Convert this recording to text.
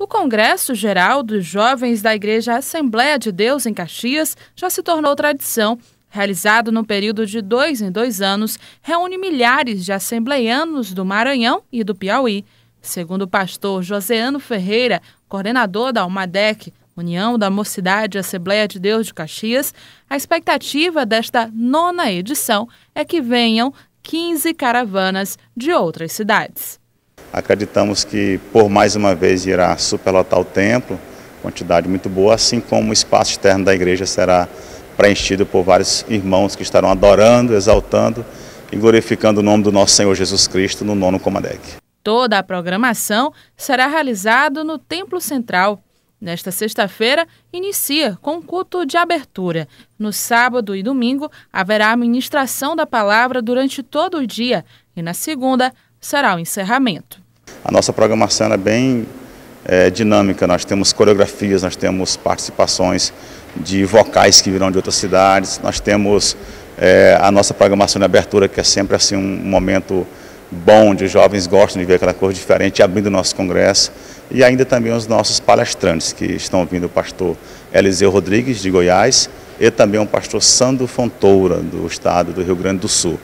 O Congresso Geral dos Jovens da Igreja Assembleia de Deus em Caxias já se tornou tradição. Realizado no período de dois em dois anos, reúne milhares de assembleianos do Maranhão e do Piauí. Segundo o pastor Joseano Ferreira, coordenador da Almadec, União da Mocidade Assembleia de Deus de Caxias, a expectativa desta nona edição é que venham 15 caravanas de outras cidades. Acreditamos que por mais uma vez irá superlotar o templo, quantidade muito boa, assim como o espaço externo da igreja será preenchido por vários irmãos que estarão adorando, exaltando e glorificando o nome do nosso Senhor Jesus Cristo no nono Comadec. Toda a programação será realizada no Templo Central. Nesta sexta-feira, inicia com o culto de abertura. No sábado e domingo, haverá a ministração da palavra durante todo o dia e na segunda, será o encerramento. A nossa programação é bem é, dinâmica, nós temos coreografias, nós temos participações de vocais que virão de outras cidades, nós temos é, a nossa programação de abertura, que é sempre assim um momento bom, onde os jovens gostam de ver aquela cor diferente, abrindo o nosso congresso, e ainda também os nossos palestrantes, que estão vindo o pastor Eliseu Rodrigues, de Goiás, e também o pastor Sandro Fontoura, do estado do Rio Grande do Sul.